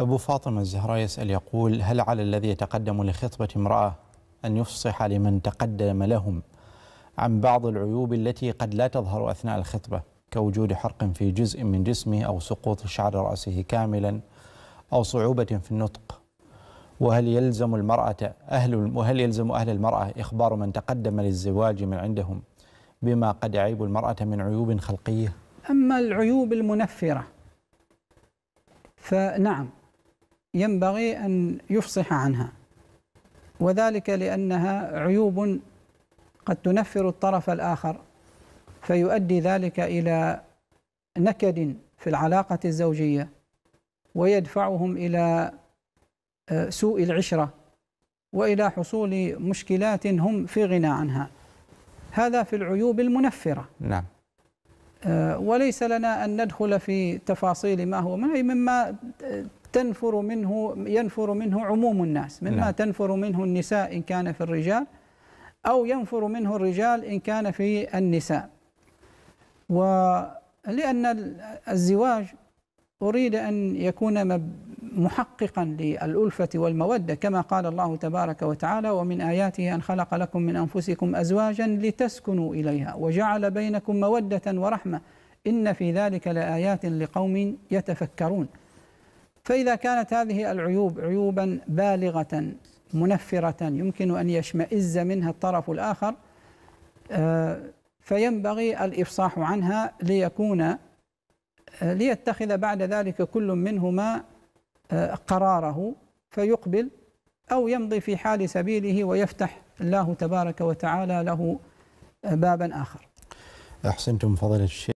أبو فاطمة الزهراء يسأل يقول هل على الذي يتقدم لخطبة امرأة أن يفصح لمن تقدم لهم عن بعض العيوب التي قد لا تظهر أثناء الخطبة كوجود حرق في جزء من جسمه أو سقوط شعر رأسه كاملا أو صعوبة في النطق وهل يلزم المرأة أهل وهل يلزم أهل المرأة إخبار من تقدم للزواج من عندهم بما قد يعيب المرأة من عيوب خلقية؟ أما العيوب المنفرة فنعم ينبغي أن يفصح عنها وذلك لأنها عيوب قد تنفر الطرف الآخر فيؤدي ذلك إلى نكد في العلاقة الزوجية ويدفعهم إلى آه، سوء العشرة وإلى حصول مشكلات هم في غنى عنها هذا في العيوب المنفرة نعم آه، وليس لنا أن ندخل في تفاصيل ما هو مما تنفر منه ينفر منه عموم الناس مما نعم. تنفر منه النساء إن كان في الرجال أو ينفر منه الرجال إن كان في النساء ولأن الزواج أريد أن يكون محققا للألفة والمودة كما قال الله تبارك وتعالى ومن آياته أن خلق لكم من أنفسكم أزواجا لتسكنوا إليها وجعل بينكم مودة ورحمة إن في ذلك لآيات لقوم يتفكرون فإذا كانت هذه العيوب عيوبا بالغة منفرة يمكن أن يشمئز منها الطرف الآخر آه، فينبغي الإفصاح عنها ليكون آه، ليتخذ بعد ذلك كل منهما آه، قراره فيقبل أو يمضي في حال سبيله ويفتح الله تبارك وتعالى له بابا آخر أحسنتم فضل الشيخ